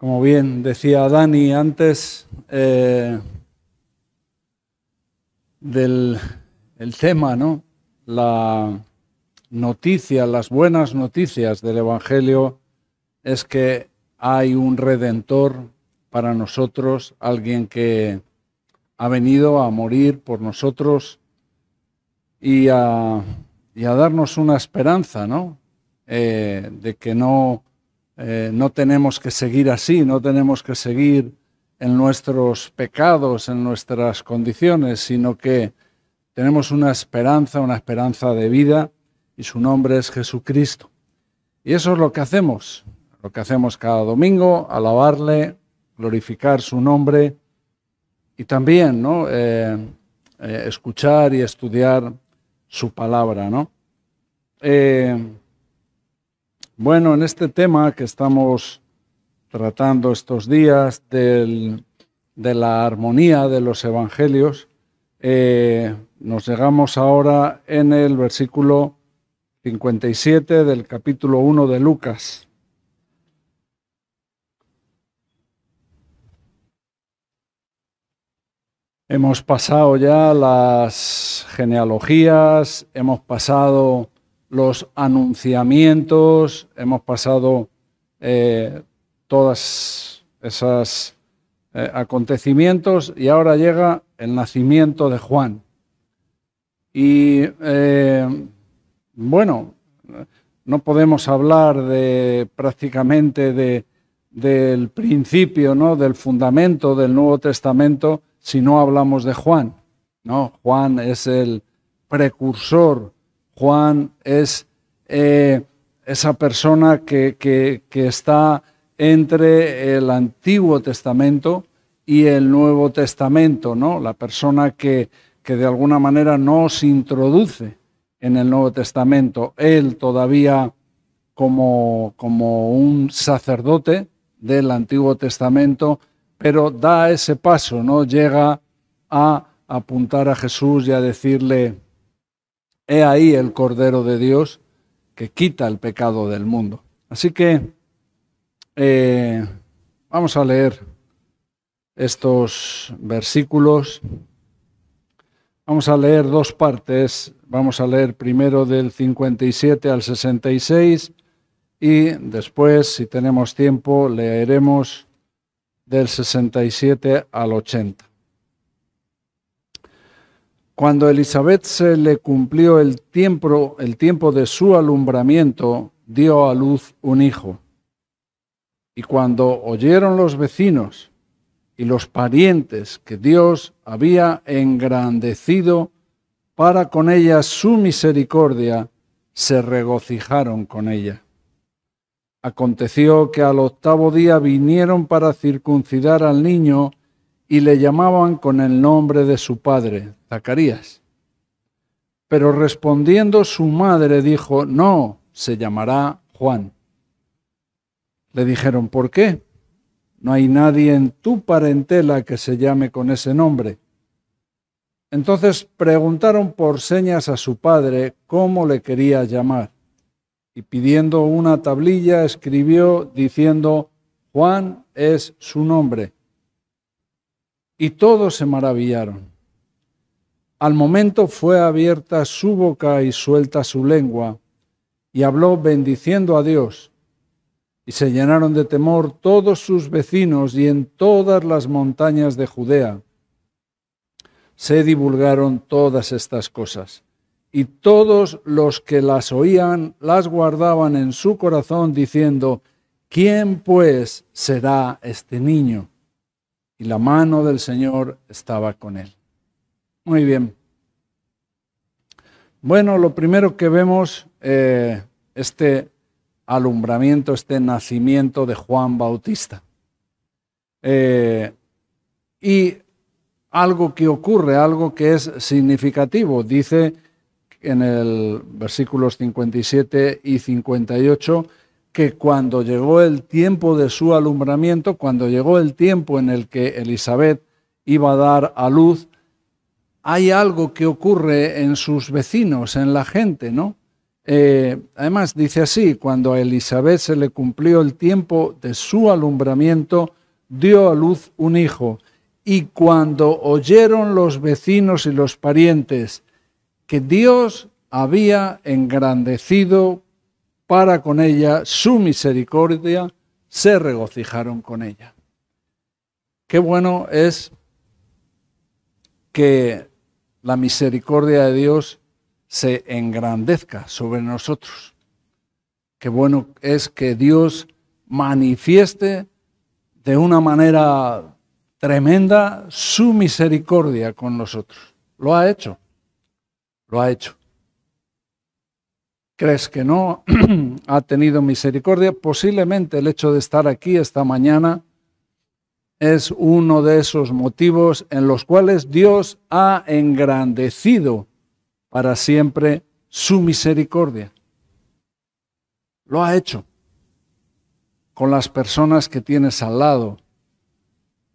Como bien decía Dani antes, eh, del tema, ¿no? La noticia, las buenas noticias del Evangelio es que hay un redentor para nosotros, alguien que ha venido a morir por nosotros y a, darnos una esperanza, ¿no? Eh, de que eh, no tenemos que seguir así, no tenemos que seguir en nuestros pecados, en nuestras condiciones, sino que tenemos una esperanza, una esperanza de vida, y su nombre es Jesucristo. Y eso es lo que hacemos, lo que hacemos cada domingo, alabarle, glorificar su nombre y también eh, eh, escuchar y estudiar su palabra. Eh, bueno, en este tema que estamos tratando estos días de la armonía de los evangelios, nos llegamos ahora en el versículo 57 del capítulo 1 de Lucas. Hemos pasado ya las genealogías, hemos pasado los anunciamientos, hemos pasado todos eh, todas esas eh, acontecimientos y ahora llega el nacimiento de Juan. Y eh, bueno, no podemos hablar de prácticamente del principio, ¿no? del fundamento del Nuevo Testamento si no hablamos de Juan. No, Juan es el precursor, Juan es eh, esa persona que, que, está entre el Antiguo Testamento y el Nuevo Testamento, ¿no? La persona que, de alguna manera nos introduce en el Nuevo Testamento. Él todavía como un sacerdote del Antiguo Testamento pero da ese paso, ¿no? Llega a apuntar a Jesús y a decirle, he ahí el Cordero de Dios que quita el pecado del mundo. Así que eh, vamos a leer estos versículos. Vamos a leer dos partes. Vamos a leer primero del 57 al 66 y después, si tenemos tiempo, leeremos del 67 al 80. Cuando Elizabeth se le cumplió el tiempo, el tiempo de su alumbramiento, dio a luz un hijo. Y cuando oyeron los vecinos y los parientes que Dios había engrandecido para con ella su misericordia, se regocijaron con ella. Aconteció que al octavo día vinieron para circuncidar al niño y le llamaban con el nombre de su padre, Zacarías. Pero respondiendo su madre dijo, no, se llamará Juan. Le dijeron, ¿por qué? No hay nadie en tu parentela que se llame con ese nombre. Entonces preguntaron por señas a su padre cómo le quería llamar y pidiendo una tablilla escribió diciendo, Juan es su nombre. Y todos se maravillaron. Al momento fue abierta su boca y suelta su lengua, y habló bendiciendo a Dios. Y se llenaron de temor todos sus vecinos y en todas las montañas de Judea. Se divulgaron todas estas cosas y todos los que las oían las guardaban en su corazón diciendo, ¿quién pues será este niño? Y la mano del Señor estaba con él. Muy bien. Bueno, lo primero que vemos, eh, este alumbramiento, este nacimiento de Juan Bautista. Eh, y algo que ocurre, algo que es significativo. Dice en el versículos 57 y 58 que cuando llegó el tiempo de su alumbramiento, cuando llegó el tiempo en el que Elizabeth iba a dar a luz, hay algo que ocurre en sus vecinos, en la gente, ¿no? Eh, además dice así, cuando a Elizabeth se le cumplió el tiempo de su alumbramiento, dio a luz un hijo. Y cuando oyeron los vecinos y los parientes que Dios había engrandecido para con ella su misericordia, se regocijaron con ella. Qué bueno es que la misericordia de Dios se engrandezca sobre nosotros. Qué bueno es que Dios manifieste de una manera tremenda su misericordia con nosotros. Lo ha hecho lo ha hecho. ¿Crees que no ha tenido misericordia? Posiblemente el hecho de estar aquí esta mañana es uno de esos motivos en los cuales Dios ha engrandecido para siempre su misericordia. Lo ha hecho con las personas que tienes al lado,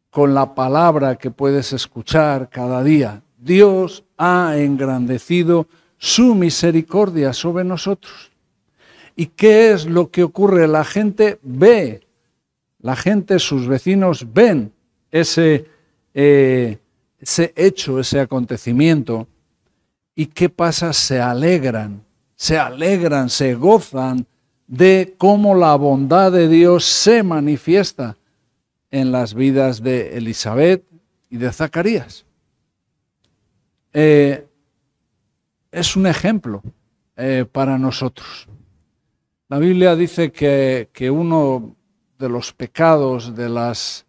con la palabra que puedes escuchar cada día, Dios ha engrandecido su misericordia sobre nosotros. ¿Y qué es lo que ocurre? La gente ve, la gente, sus vecinos ven ese, eh, ese hecho, ese acontecimiento. ¿Y qué pasa? Se alegran, se alegran, se gozan de cómo la bondad de Dios se manifiesta en las vidas de Elizabeth y de Zacarías. Eh, es un ejemplo eh, para nosotros. La Biblia dice que, uno de los pecados, de las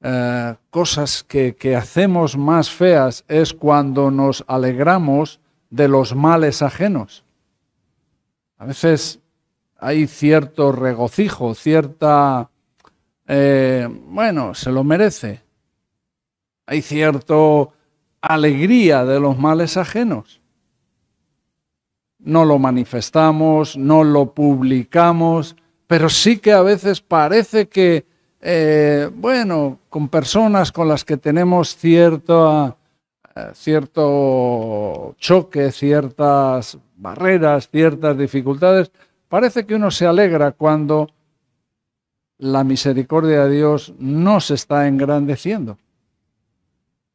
eh, cosas que, hacemos más feas es cuando nos alegramos de los males ajenos. A veces hay cierto regocijo, cierta, bueno, se lo merece. Hay cierto alegría de los males ajenos. No lo manifestamos, no lo publicamos, pero sí que a veces parece que, eh, bueno, con personas con las que tenemos cierto, eh, cierto choque, ciertas barreras, ciertas dificultades, parece que uno se alegra cuando la misericordia de Dios no se está engrandeciendo.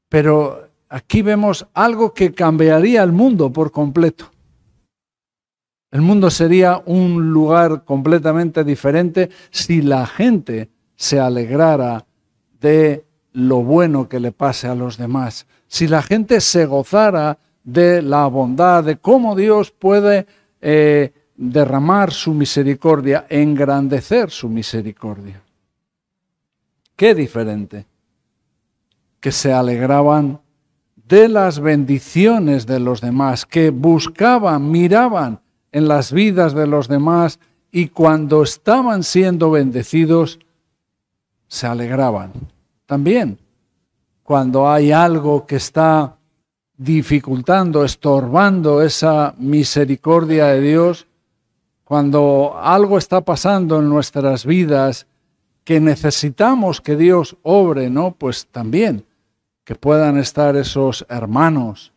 Pero Aquí vemos algo que cambiaría el mundo por completo. El mundo sería un lugar completamente diferente si la gente se alegrara de lo bueno que le pase a los demás, si la gente se gozara de la bondad, de cómo Dios puede eh, derramar su misericordia, engrandecer su misericordia. Qué diferente que se alegraban de las bendiciones de los demás, que buscaban, miraban en las vidas de los demás y cuando estaban siendo bendecidos, se alegraban. También cuando hay algo que está dificultando, estorbando esa misericordia de Dios, cuando algo está pasando en nuestras vidas que necesitamos que Dios obre, ¿no? Pues también que puedan estar esos hermanos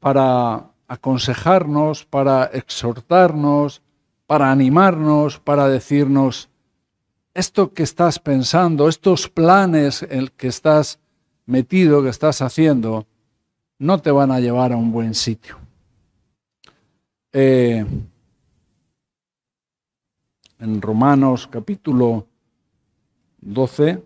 para aconsejarnos, para exhortarnos, para animarnos, para decirnos, esto que estás pensando, estos planes que estás metido, que estás haciendo, no te van a llevar a un buen sitio. Eh, en Romanos capítulo 12,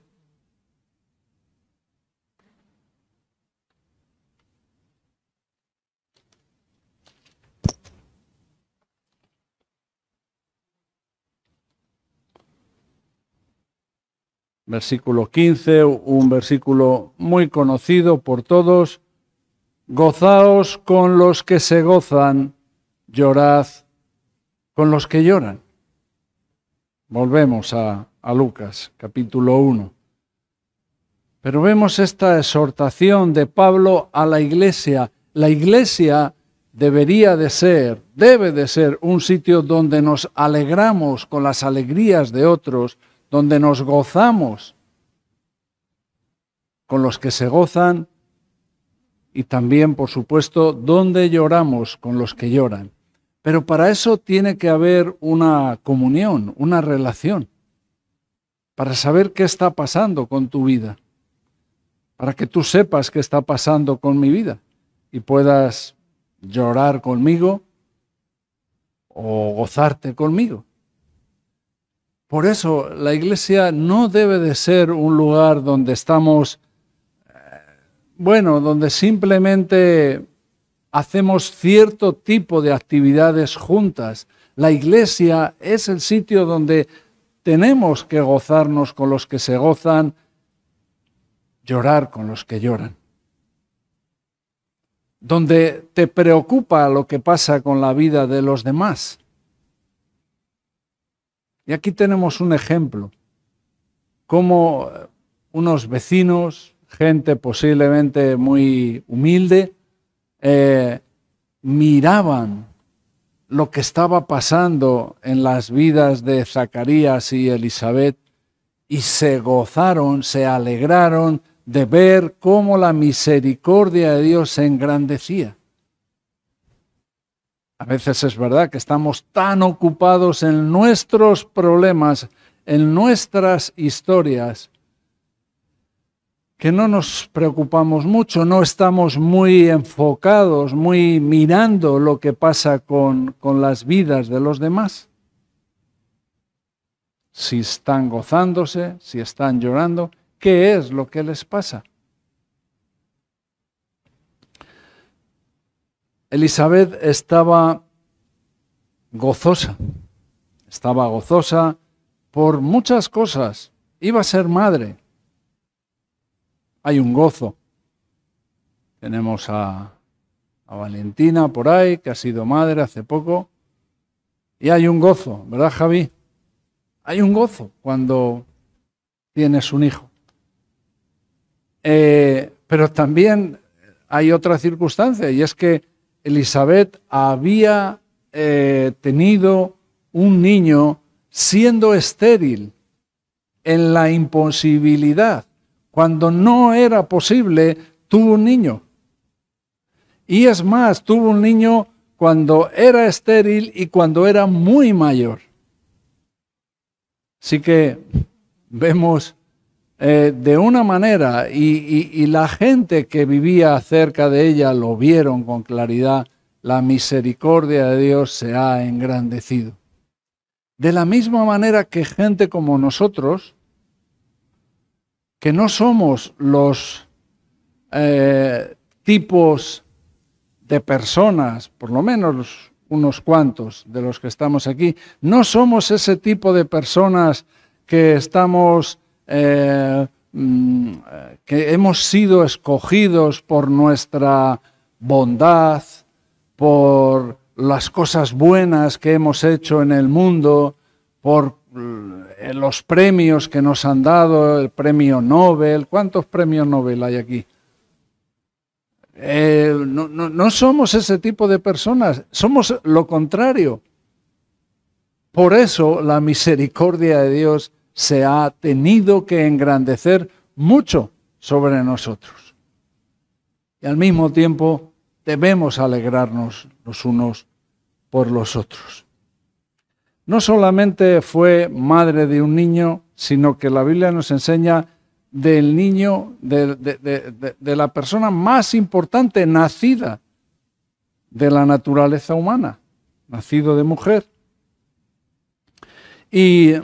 versículo 15, un versículo muy conocido por todos. Gozaos con los que se gozan, llorad con los que lloran. Volvemos a, Lucas, capítulo 1. Pero vemos esta exhortación de Pablo a la iglesia. La iglesia debería de ser, debe de ser un sitio donde nos alegramos con las alegrías de otros, donde nos gozamos con los que se gozan y también, por supuesto, donde lloramos con los que lloran. Pero para eso tiene que haber una comunión, una relación, para saber qué está pasando con tu vida, para que tú sepas qué está pasando con mi vida y puedas llorar conmigo o gozarte conmigo. Por eso la iglesia no debe de ser un lugar donde estamos, eh, bueno, donde simplemente hacemos cierto tipo de actividades juntas. La iglesia es el sitio donde tenemos que gozarnos con los que se gozan, llorar con los que lloran. Donde te preocupa lo que pasa con la vida de los demás. Y aquí tenemos un ejemplo, cómo unos vecinos, gente posiblemente muy humilde, eh, miraban lo que estaba pasando en las vidas de Zacarías y Elizabeth y se gozaron, se alegraron de ver cómo la misericordia de Dios se engrandecía. A veces es verdad que estamos tan ocupados en nuestros problemas, en nuestras historias, que no nos preocupamos mucho, no estamos muy enfocados, muy mirando lo que pasa con, con, las vidas de los demás. Si están gozándose, si están llorando, ¿qué es lo que les pasa? Elizabeth estaba gozosa, estaba gozosa por muchas cosas. Iba a ser madre. Hay un gozo. Tenemos a, Valentina por ahí, que ha sido madre hace poco. Y hay un gozo, ¿verdad, Javi? Hay un gozo cuando tienes un hijo. Eh, pero también hay otra circunstancia, y es que Elizabeth había eh, tenido un niño siendo estéril en la imposibilidad. Cuando no era posible, tuvo un niño. Y es más, tuvo un niño cuando era estéril y cuando era muy mayor. Así que vemos eh, de una manera y, la gente que vivía cerca de ella lo vieron con claridad, la misericordia de Dios se ha engrandecido. De la misma manera que gente como nosotros, que no somos los eh, tipos de personas, por lo menos unos cuantos de los que estamos aquí, no somos ese tipo de personas que estamos eh, mm, eh, que hemos sido escogidos por nuestra bondad, por las cosas buenas que hemos hecho en el mundo, por mm, eh, los premios que nos han dado, el premio Nobel. ¿Cuántos premios Nobel hay aquí? no, no somos ese tipo de personas, somos lo contrario. Por eso la misericordia de Dios se ha tenido que engrandecer mucho sobre nosotros. Y al mismo tiempo debemos alegrarnos los unos por los otros. No solamente fue madre de un niño, sino que la Biblia nos enseña del niño, de, de la persona más importante nacida de la naturaleza humana, nacido de mujer. Y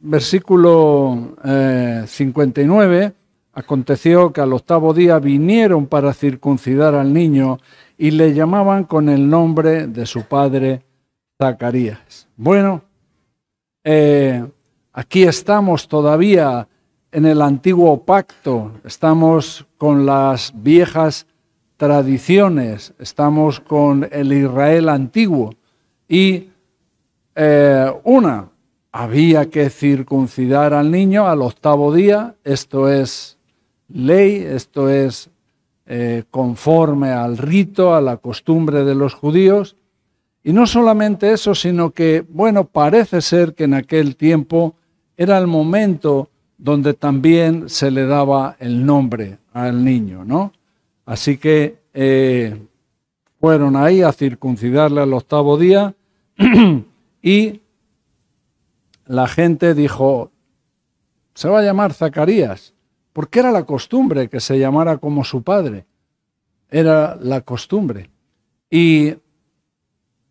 versículo 59, eh, aconteció que al octavo día vinieron para circuncidar al niño y le llamaban con el nombre de su padre Zacarías. Bueno, eh, aquí estamos todavía en el antiguo pacto, estamos con las viejas tradiciones, estamos con el Israel antiguo y eh, una había que circuncidar al niño al octavo día, esto es ley, esto es eh, conforme al rito, a la costumbre de los judíos. Y no solamente eso, sino que, bueno, parece ser que en aquel tiempo era el momento donde también se le daba el nombre al niño, ¿no? Así que eh, fueron ahí a circuncidarle al octavo día y la gente dijo, se va a llamar Zacarías, porque era la costumbre que se llamara como su padre. Era la costumbre. Y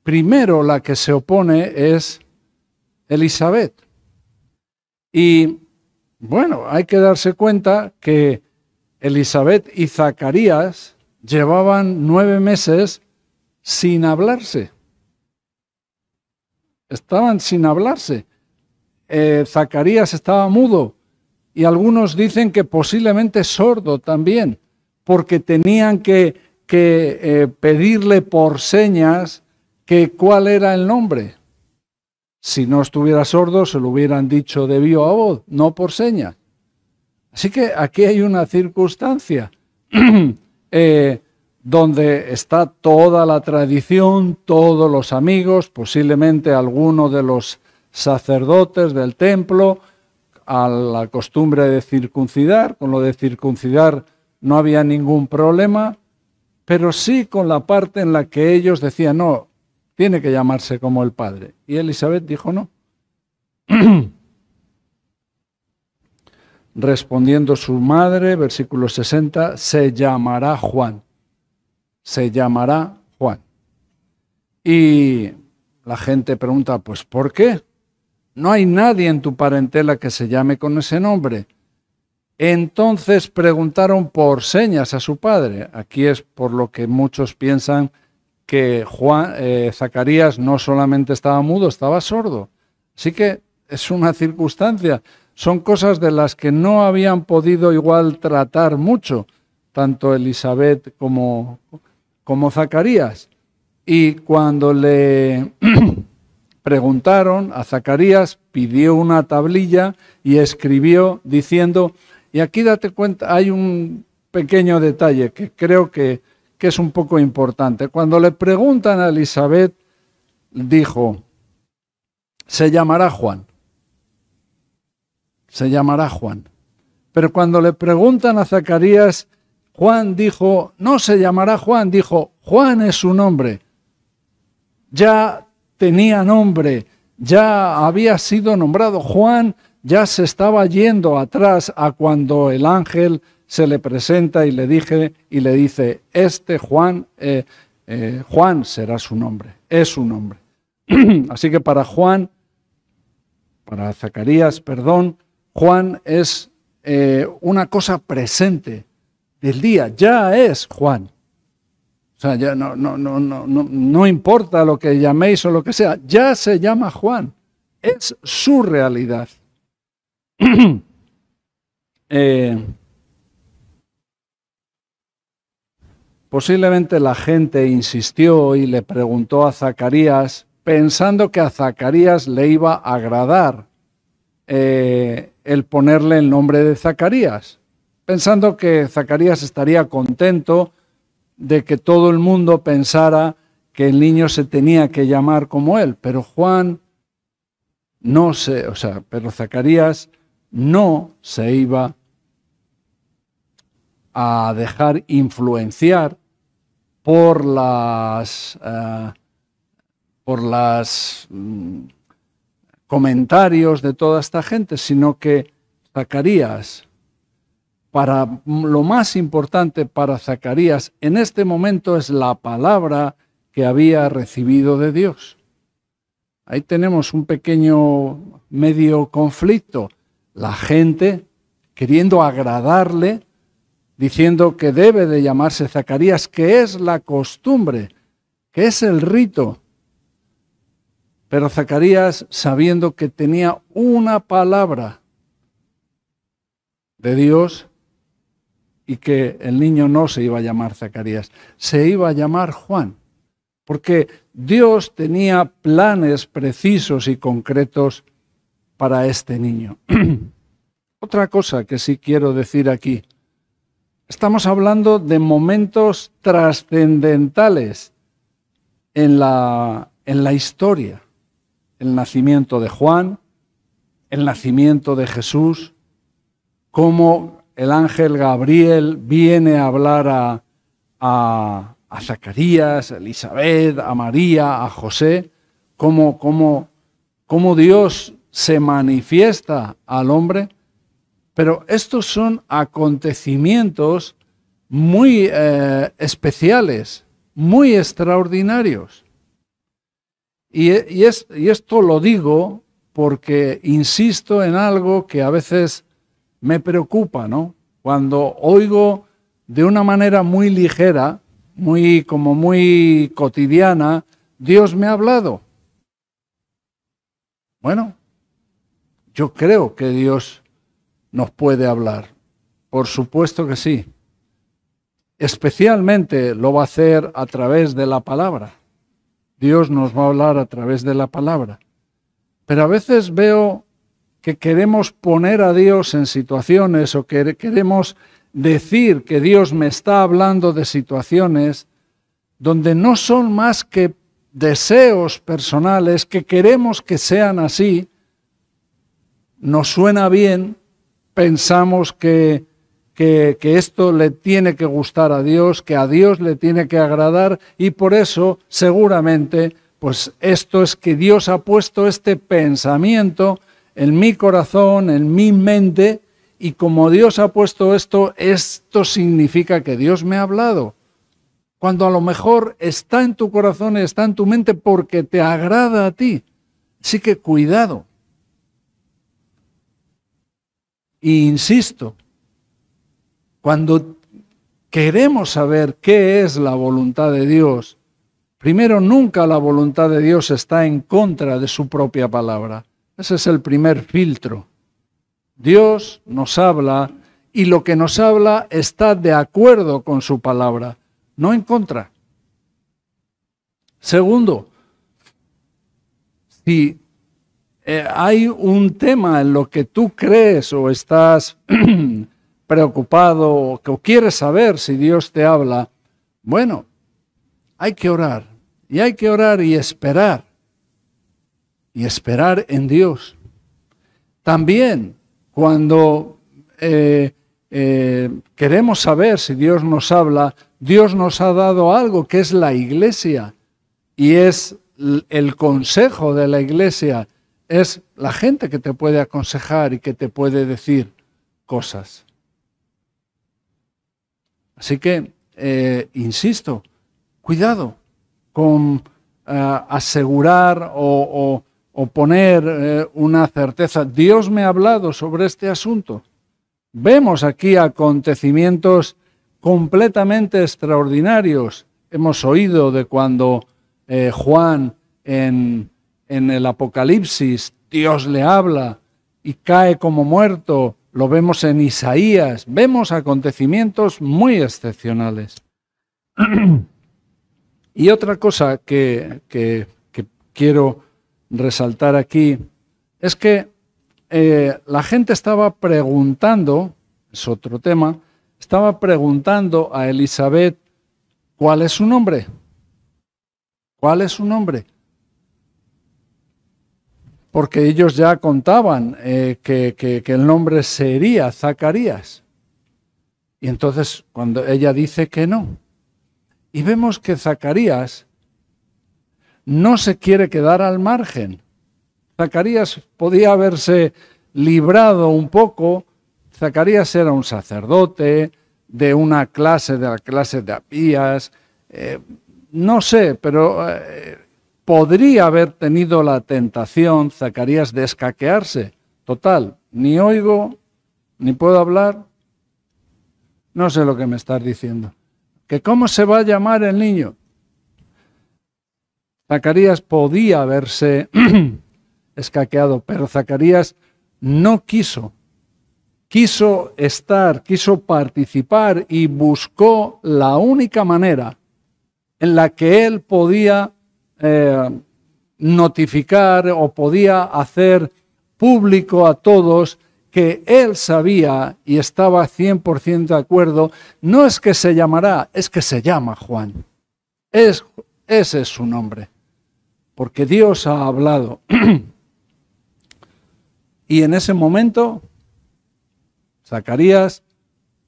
primero la que se opone es Elizabeth. Y bueno, hay que darse cuenta que Elizabeth y Zacarías llevaban nueve meses sin hablarse. Estaban sin hablarse. Eh, Zacarías estaba mudo y algunos dicen que posiblemente sordo también, porque tenían que, eh, pedirle por señas que cuál era el nombre. Si no estuviera sordo, se lo hubieran dicho de a voz, no por señas. Así que aquí hay una circunstancia eh, donde está toda la tradición, todos los amigos, posiblemente alguno de los sacerdotes del templo, a la costumbre de circuncidar. Con lo de circuncidar no había ningún problema, pero sí con la parte en la que ellos decían, no, tiene que llamarse como el padre. Y Elizabeth dijo no. Respondiendo su madre, versículo 60, se llamará Juan. Se llamará Juan. Y la gente pregunta, pues ¿por qué? No hay nadie en tu parentela que se llame con ese nombre. Entonces preguntaron por señas a su padre. Aquí es por lo que muchos piensan que Juan, eh, Zacarías no solamente estaba mudo, estaba sordo. Así que es una circunstancia. Son cosas de las que no habían podido igual tratar mucho, tanto Elizabeth como, como Zacarías. Y cuando le preguntaron a Zacarías, pidió una tablilla y escribió diciendo, y aquí date cuenta, hay un pequeño detalle que creo que, es un poco importante. Cuando le preguntan a Elizabeth, dijo, se llamará Juan, se llamará Juan. Pero cuando le preguntan a Zacarías, Juan dijo, no se llamará Juan, dijo, Juan es su nombre. Ya tenía nombre, ya había sido nombrado Juan, ya se estaba yendo atrás a cuando el ángel se le presenta y le, dije, y le dice, este Juan, eh, eh, Juan será su nombre, es su nombre. Así que para Juan, para Zacarías, perdón, Juan es eh, una cosa presente del día, ya es Juan. O sea, ya no, no, no, no, no importa lo que llaméis o lo que sea, ya se llama Juan. Es su realidad. Eh, posiblemente la gente insistió y le preguntó a Zacarías, pensando que a Zacarías le iba a agradar eh, el ponerle el nombre de Zacarías, pensando que Zacarías estaría contento de que todo el mundo pensara que el niño se tenía que llamar como él, pero Juan no se, o sea, pero Zacarías no se iba a dejar influenciar por las, eh, por las mm, comentarios de toda esta gente, sino que Zacarías para lo más importante para Zacarías en este momento es la palabra que había recibido de Dios. Ahí tenemos un pequeño medio conflicto. La gente queriendo agradarle, diciendo que debe de llamarse Zacarías, que es la costumbre, que es el rito. Pero Zacarías, sabiendo que tenía una palabra de Dios, y que el niño no se iba a llamar Zacarías, se iba a llamar Juan, porque Dios tenía planes precisos y concretos para este niño. Otra cosa que sí quiero decir aquí, estamos hablando de momentos trascendentales en la, en la historia, el nacimiento de Juan, el nacimiento de Jesús, como el ángel Gabriel viene a hablar a, Zacarías, a Elizabeth, a María, a José, cómo, Dios se manifiesta al hombre. Pero estos son acontecimientos muy eh, especiales, muy extraordinarios. Y, es, y esto lo digo porque insisto en algo que a veces me preocupa, ¿no? Cuando oigo de una manera muy ligera, muy como muy cotidiana, Dios me ha hablado. Bueno, yo creo que Dios nos puede hablar. Por supuesto que sí. Especialmente lo va a hacer a través de la palabra. Dios nos va a hablar a través de la palabra. Pero a veces veo que queremos poner a Dios en situaciones o que queremos decir que Dios me está hablando de situaciones donde no son más que deseos personales que queremos que sean así, nos suena bien, pensamos que, que, esto le tiene que gustar a Dios, que a Dios le tiene que agradar y por eso seguramente, pues esto es que Dios ha puesto este pensamiento en mi corazón, en mi mente, y como Dios ha puesto esto, esto significa que Dios me ha hablado. Cuando a lo mejor está en tu corazón, está en tu mente porque te agrada a ti. Así que cuidado. Y insisto, cuando queremos saber qué es la voluntad de Dios, primero nunca la voluntad de Dios está en contra de su propia palabra. Ese es el primer filtro. Dios nos habla y lo que nos habla está de acuerdo con su palabra, no en contra. Segundo, si eh, hay un tema en lo que tú crees o estás preocupado o quieres saber si Dios te habla, bueno, hay que orar y hay que orar y esperar y esperar en Dios. También cuando eh, eh, queremos saber si Dios nos habla, Dios nos ha dado algo que es la iglesia y es el consejo de la iglesia, es la gente que te puede aconsejar y que te puede decir cosas. Así que, eh, insisto, cuidado con asegurar o o poner eh, una certeza. Dios me ha hablado sobre este asunto. Vemos aquí acontecimientos completamente extraordinarios. Hemos oído de cuando eh, Juan en, el Apocalipsis, Dios le habla y cae como muerto. Lo vemos en Isaías. Vemos acontecimientos muy excepcionales. y otra cosa que, que, que quiero resaltar aquí es que eh, la gente estaba preguntando, es otro tema, estaba preguntando a Elizabeth cuál es su nombre. ¿Cuál es su nombre? Porque ellos ya contaban eh, que el nombre sería Zacarías. Y entonces cuando ella dice que no. Y vemos que Zacarías no se quiere quedar al margen. Zacarías podía haberse librado un poco. Zacarías era un sacerdote de una clase, de la clase de apías, eh, no sé, pero eh, podría haber tenido la tentación Zacarías de escaquearse. Total, ni oigo, ni puedo hablar. No sé lo que me estás diciendo. ¿Que cómo se va a llamar el niño? Zacarías podía haberse escaqueado, pero Zacarías no quiso. Quiso estar, quiso participar y buscó la única manera en la que él podía eh, notificar o podía hacer público a todos que él sabía y estaba 100% de acuerdo, no es que se llamará, es que se llama Juan. Es, ese es su nombre porque Dios ha hablado. y en ese momento, Zacarías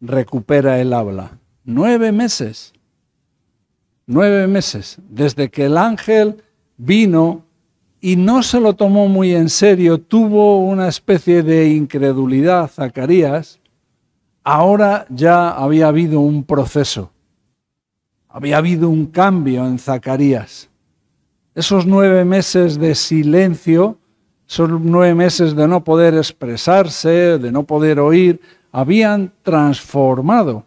recupera el habla. Nueve meses, nueve meses, desde que el ángel vino y no se lo tomó muy en serio, tuvo una especie de incredulidad Zacarías, ahora ya había habido un proceso, había habido un cambio en Zacarías. Esos nueve meses de silencio son nueve meses de no poder expresarse, de no poder oír, habían transformado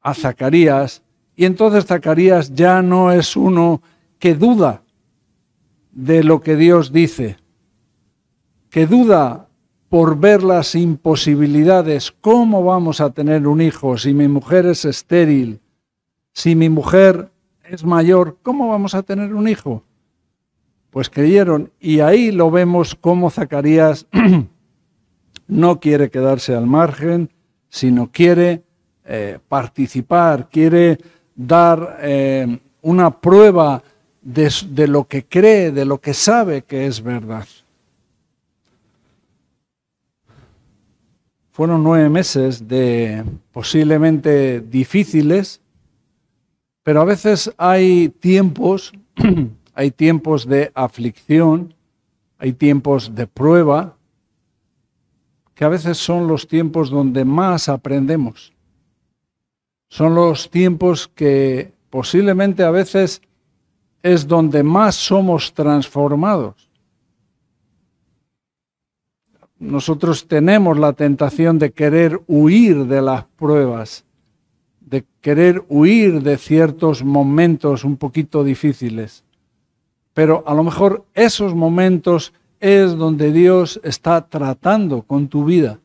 a Zacarías y entonces Zacarías ya no es uno que duda de lo que Dios dice, que duda por ver las imposibilidades, cómo vamos a tener un hijo si mi mujer es estéril, si mi mujer es mayor, ¿cómo vamos a tener un hijo? Pues creyeron y ahí lo vemos como Zacarías no quiere quedarse al margen, sino quiere eh, participar, quiere dar eh, una prueba de, de lo que cree, de lo que sabe que es verdad. Fueron nueve meses de posiblemente difíciles, pero a veces hay tiempos, hay tiempos de aflicción, hay tiempos de prueba, que a veces son los tiempos donde más aprendemos. Son los tiempos que posiblemente a veces es donde más somos transformados. Nosotros tenemos la tentación de querer huir de las pruebas, de querer huir de ciertos momentos un poquito difíciles. Pero a lo mejor esos momentos es donde Dios está tratando con tu vida.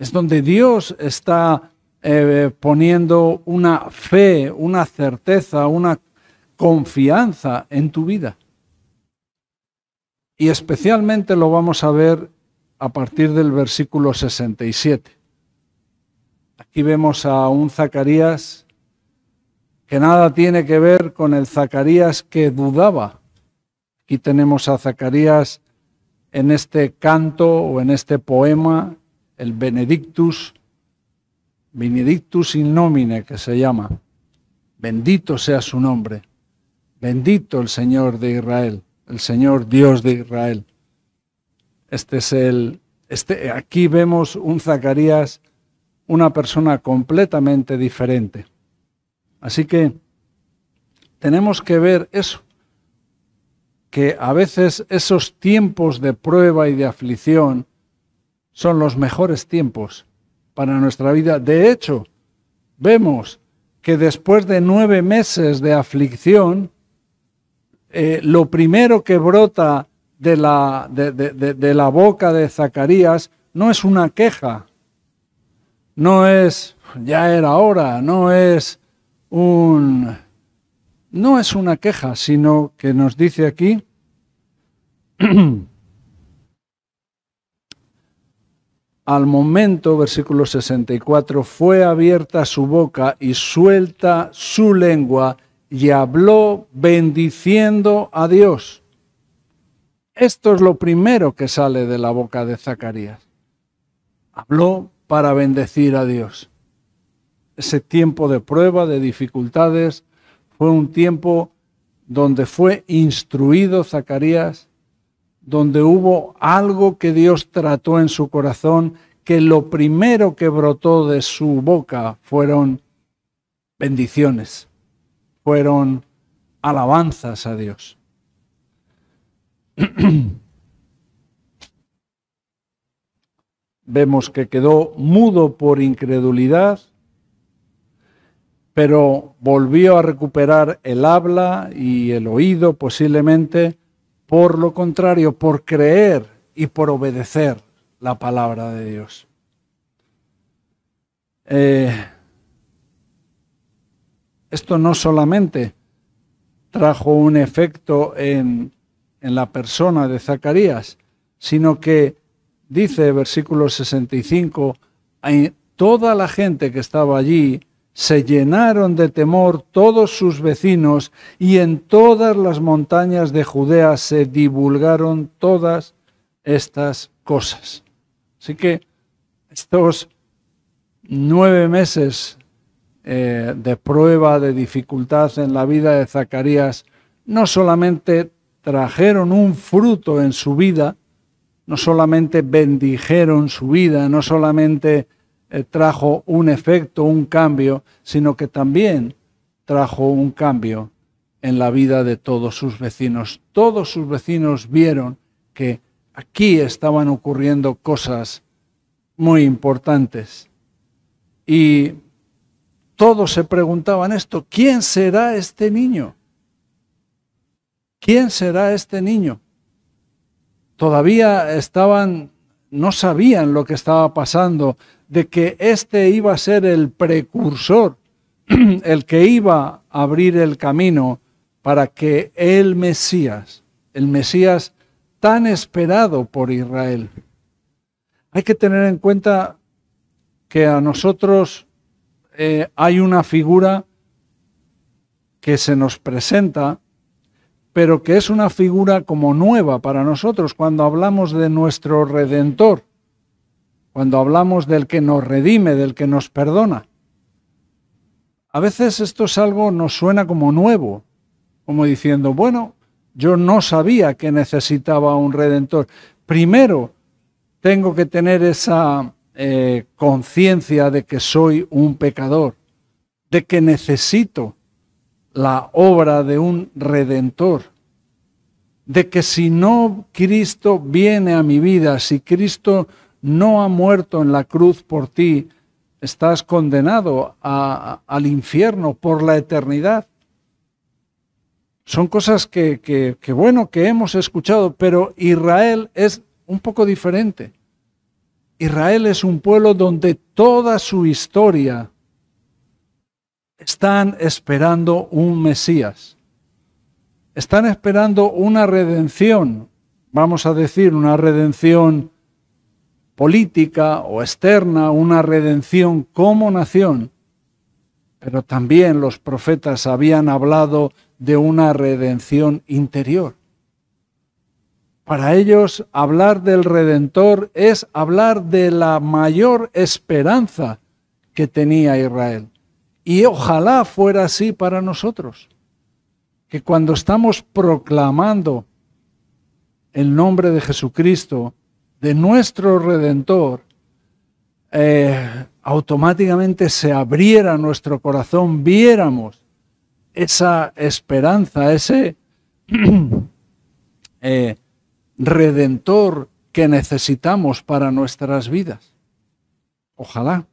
Es donde Dios está eh, poniendo una fe, una certeza, una confianza en tu vida. Y especialmente lo vamos a ver a partir del versículo 67. Aquí vemos a un Zacarías que nada tiene que ver con el Zacarías que dudaba. Aquí tenemos a Zacarías en este canto o en este poema, el Benedictus, Benedictus in nomine que se llama. Bendito sea su nombre. Bendito el Señor de Israel, el Señor Dios de Israel. Este es el este aquí vemos un Zacarías una persona completamente diferente. Así que tenemos que ver eso, que a veces esos tiempos de prueba y de aflicción son los mejores tiempos para nuestra vida. De hecho, vemos que después de nueve meses de aflicción, eh, lo primero que brota de la, de la boca de Zacarías no es una queja, no es ya era hora, no es un no es una queja, sino que nos dice aquí al momento, versículo 64, fue abierta su boca y suelta su lengua y habló bendiciendo a Dios. Esto es lo primero que sale de la boca de Zacarías. Habló para bendecir a Dios. Ese tiempo de prueba, de dificultades, fue un tiempo donde fue instruido Zacarías, donde hubo algo que Dios trató en su corazón, que lo primero que brotó de su boca fueron bendiciones, fueron alabanzas a Dios. vemos que quedó mudo por incredulidad, pero volvió a recuperar el habla y el oído posiblemente por lo contrario, por creer y por obedecer la palabra de Dios. Eh, esto no solamente trajo un efecto en, en la persona de Zacarías, sino que dice versículo 65, toda la gente que estaba allí se llenaron de temor todos sus vecinos y en todas las montañas de Judea se divulgaron todas estas cosas. Así que estos nueve meses eh, de prueba, de dificultad en la vida de Zacarías, no solamente trajeron un fruto en su vida, no solamente bendijeron su vida, no solamente eh, trajo un efecto, un cambio, sino que también trajo un cambio en la vida de todos sus vecinos. Todos sus vecinos vieron que aquí estaban ocurriendo cosas muy importantes. Y todos se preguntaban esto, ¿quién será este niño? ¿Quién será este niño? todavía estaban, no sabían lo que estaba pasando, de que este iba a ser el precursor, el que iba a abrir el camino para que el Mesías, el Mesías tan esperado por Israel, hay que tener en cuenta que a nosotros eh, hay una figura que se nos presenta pero que es una figura como nueva para nosotros cuando hablamos de nuestro redentor, cuando hablamos del que nos redime, del que nos perdona. A veces esto es algo, nos suena como nuevo, como diciendo, bueno, yo no sabía que necesitaba un redentor. Primero, tengo que tener esa eh, conciencia de que soy un pecador, de que necesito la obra de un redentor. De que si no Cristo viene a mi vida, si Cristo no ha muerto en la cruz por ti, estás condenado al infierno por la eternidad. Son cosas que, bueno, que hemos escuchado, pero Israel es un poco diferente. Israel es un pueblo donde toda su historia están esperando un Mesías. Están esperando una redención, vamos a decir, una redención política o externa, una redención como nación. Pero también los profetas habían hablado de una redención interior. Para ellos, hablar del Redentor es hablar de la mayor esperanza que tenía Israel. Y ojalá fuera así para nosotros, que cuando estamos proclamando el nombre de Jesucristo, de nuestro Redentor, eh, automáticamente se abriera nuestro corazón, viéramos esa esperanza, ese eh, Redentor que necesitamos para nuestras vidas. Ojalá.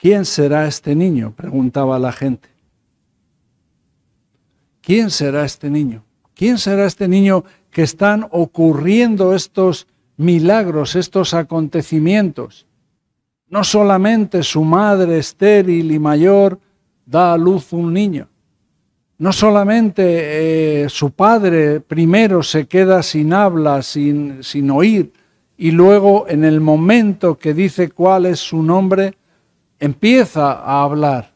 ¿Quién será este niño? preguntaba la gente. ¿Quién será este niño? ¿Quién será este niño que están ocurriendo estos milagros, estos acontecimientos? No solamente su madre estéril y mayor da a luz un niño, no solamente eh, su padre primero se queda sin habla, sin, sin oír, y luego en el momento que dice cuál es su nombre, empieza a hablar.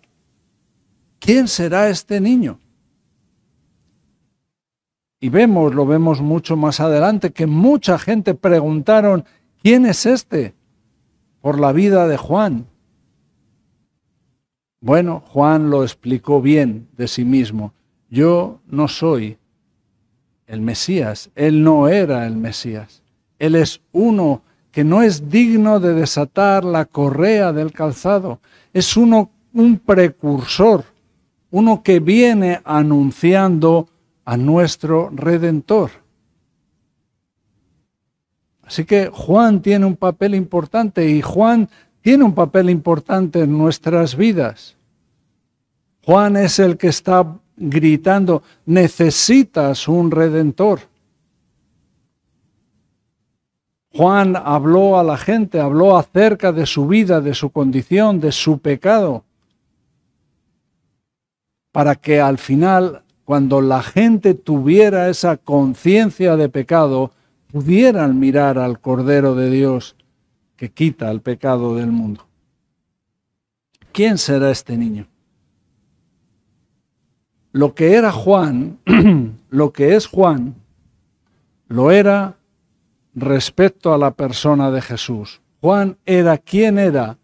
¿Quién será este niño? Y vemos, lo vemos mucho más adelante, que mucha gente preguntaron, ¿quién es este? Por la vida de Juan. Bueno, Juan lo explicó bien de sí mismo. Yo no soy el Mesías, él no era el Mesías. Él es uno que no es digno de desatar la correa del calzado. Es uno, un precursor, uno que viene anunciando a nuestro Redentor. Así que Juan tiene un papel importante y Juan tiene un papel importante en nuestras vidas. Juan es el que está gritando, necesitas un redentor. Juan habló a la gente, habló acerca de su vida, de su condición, de su pecado, para que al final, cuando la gente tuviera esa conciencia de pecado, pudieran mirar al Cordero de Dios que quita el pecado del mundo. ¿Quién será este niño? Lo que era Juan, lo que es Juan, lo era respecto a la persona de Jesús. Juan era quien era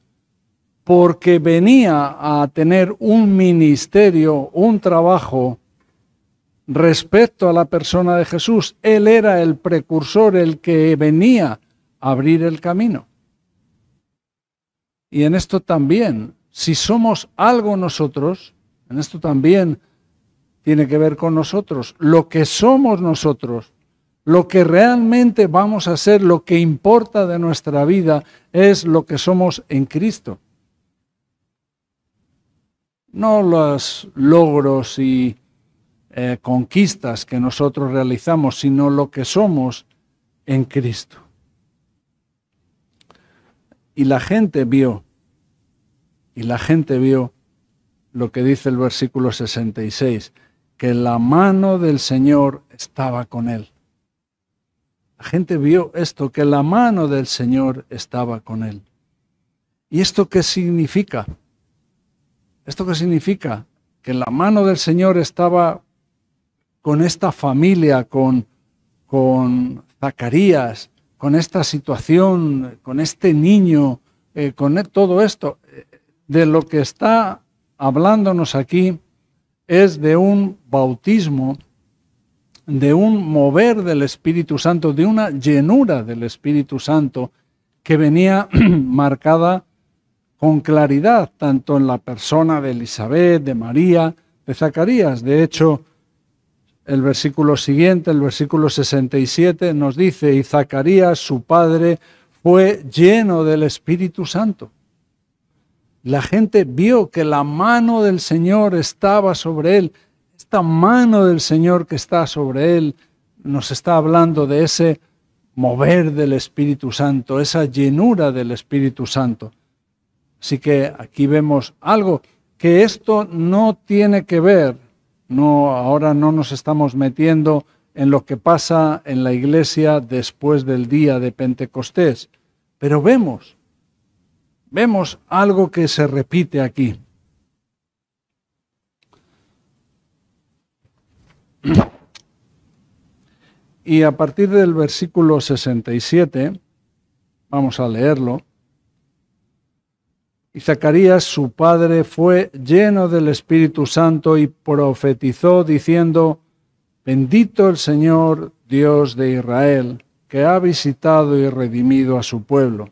porque venía a tener un ministerio, un trabajo respecto a la persona de Jesús. Él era el precursor, el que venía a abrir el camino. Y en esto también, si somos algo nosotros, en esto también tiene que ver con nosotros, lo que somos nosotros lo que realmente vamos a hacer, lo que importa de nuestra vida, es lo que somos en Cristo. No los logros y eh, conquistas que nosotros realizamos, sino lo que somos en Cristo. Y la gente vio, y la gente vio lo que dice el versículo 66, que la mano del Señor estaba con él. La gente vio esto, que la mano del Señor estaba con él. ¿Y esto qué significa? ¿Esto qué significa? Que la mano del Señor estaba con esta familia, con, con Zacarías, con esta situación, con este niño, eh, con e, todo esto. De lo que está hablándonos aquí es de un bautismo de un mover del Espíritu Santo, de una llenura del Espíritu Santo que venía marcada con claridad, tanto en la persona de Elizabeth, de María, de Zacarías. De hecho, el versículo siguiente, el versículo 67, nos dice, y Zacarías, su padre, fue lleno del Espíritu Santo. La gente vio que la mano del Señor estaba sobre él, esta mano del Señor que está sobre él nos está hablando de ese mover del Espíritu Santo, esa llenura del Espíritu Santo. Así que aquí vemos algo que esto no tiene que ver, no ahora no nos estamos metiendo en lo que pasa en la iglesia después del día de Pentecostés, pero vemos vemos algo que se repite aquí. Y a partir del versículo 67, vamos a leerlo. Y Zacarías, su padre, fue lleno del Espíritu Santo y profetizó diciendo, Bendito el Señor, Dios de Israel, que ha visitado y redimido a su pueblo.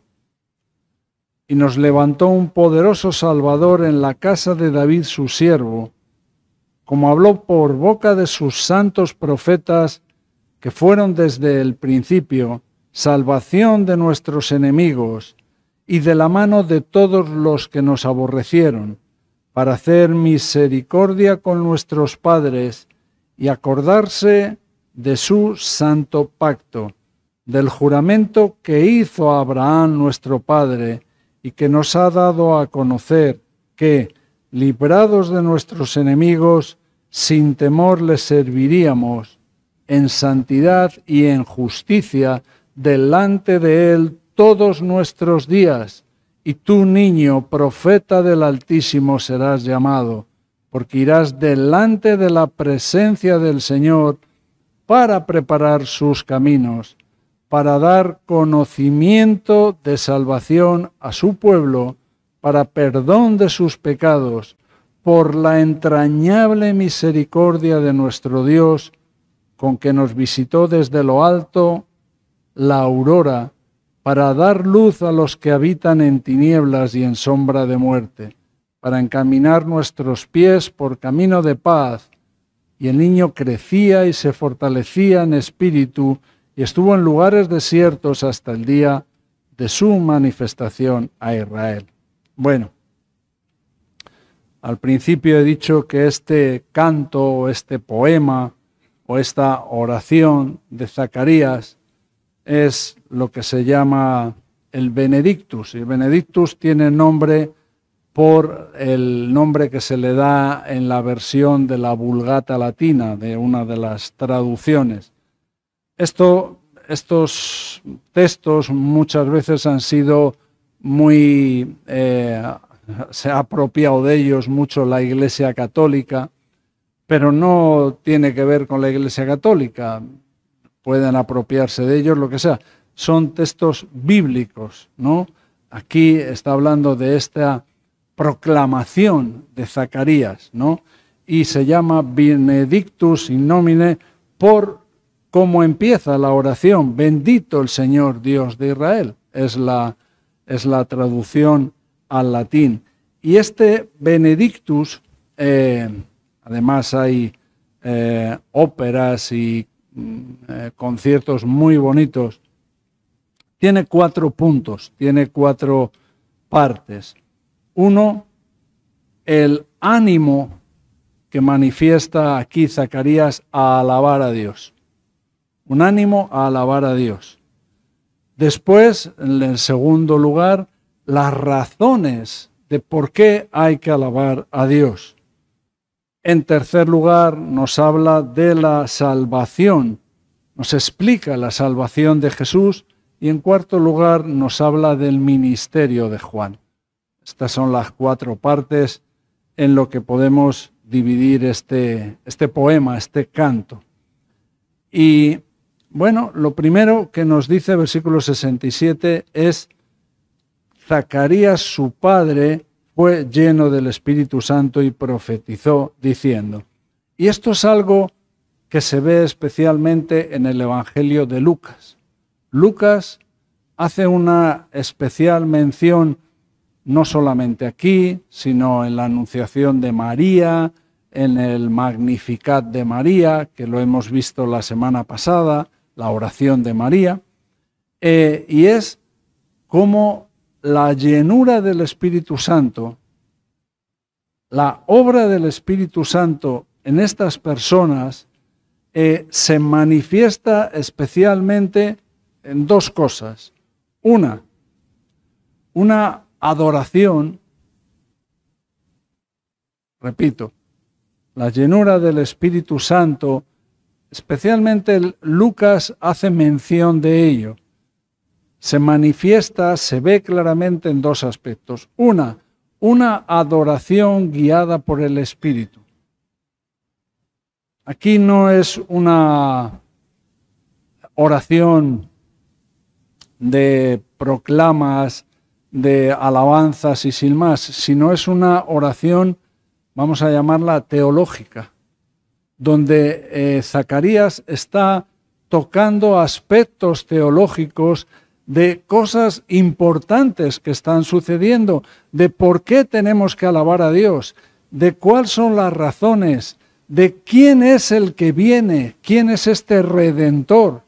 Y nos levantó un poderoso Salvador en la casa de David su siervo, como habló por boca de sus santos profetas que fueron desde el principio salvación de nuestros enemigos y de la mano de todos los que nos aborrecieron, para hacer misericordia con nuestros padres y acordarse de su santo pacto, del juramento que hizo Abraham nuestro Padre y que nos ha dado a conocer que, librados de nuestros enemigos, sin temor les serviríamos en santidad y en justicia delante de Él todos nuestros días. Y tú, niño, profeta del Altísimo, serás llamado, porque irás delante de la presencia del Señor para preparar sus caminos, para dar conocimiento de salvación a su pueblo, para perdón de sus pecados, por la entrañable misericordia de nuestro Dios, con que nos visitó desde lo alto la aurora para dar luz a los que habitan en tinieblas y en sombra de muerte, para encaminar nuestros pies por camino de paz. Y el niño crecía y se fortalecía en espíritu y estuvo en lugares desiertos hasta el día de su manifestación a Israel. Bueno, al principio he dicho que este canto, este poema, o esta oración de Zacarías es lo que se llama el Benedictus. Y Benedictus tiene nombre por el nombre que se le da en la versión de la Vulgata Latina, de una de las traducciones. estos textos muchas veces han sido muy... Eh, se ha apropiado de ellos mucho la Iglesia Católica pero no tiene que ver con la Iglesia Católica. Pueden apropiarse de ellos, lo que sea. Son textos bíblicos, ¿no? Aquí está hablando de esta proclamación de Zacarías, ¿no? Y se llama Benedictus in nomine por cómo empieza la oración. Bendito el Señor Dios de Israel. Es la, es la traducción al latín. Y este Benedictus eh, Además hay eh, óperas y mm, eh, conciertos muy bonitos. Tiene cuatro puntos, tiene cuatro partes. Uno, el ánimo que manifiesta aquí Zacarías a alabar a Dios. Un ánimo a alabar a Dios. Después, en segundo lugar, las razones de por qué hay que alabar a Dios. En tercer lugar, nos habla de la salvación, nos explica la salvación de Jesús y en cuarto lugar nos habla del ministerio de Juan. Estas son las cuatro partes en lo que podemos dividir este, este poema, este canto. Y bueno, lo primero que nos dice versículo 67 es, Zacarías su padre fue lleno del Espíritu Santo y profetizó diciendo, y esto es algo que se ve especialmente en el Evangelio de Lucas. Lucas hace una especial mención no solamente aquí, sino en la Anunciación de María, en el Magnificat de María, que lo hemos visto la semana pasada, la oración de María, eh, y es cómo la llenura del Espíritu Santo, la obra del Espíritu Santo en estas personas eh, se manifiesta especialmente en dos cosas. Una, una adoración, repito, la llenura del Espíritu Santo, especialmente Lucas hace mención de ello se manifiesta, se ve claramente en dos aspectos. Una, una adoración guiada por el Espíritu. Aquí no es una oración de proclamas, de alabanzas y sin más, sino es una oración, vamos a llamarla teológica, donde eh, Zacarías está tocando aspectos teológicos de cosas importantes que están sucediendo, de por qué tenemos que alabar a Dios, de cuáles son las razones, de quién es el que viene, quién es este redentor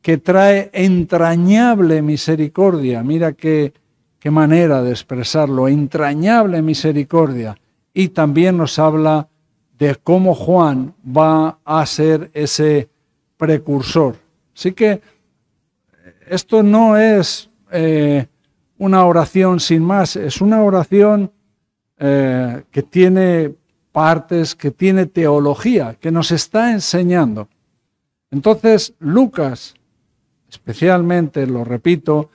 que trae entrañable misericordia. Mira qué, qué manera de expresarlo, entrañable misericordia. Y también nos habla de cómo Juan va a ser ese precursor. Así que esto no es eh, una oración sin más, es una oración eh, que tiene partes, que tiene teología, que nos está enseñando. Entonces, Lucas, especialmente, lo repito,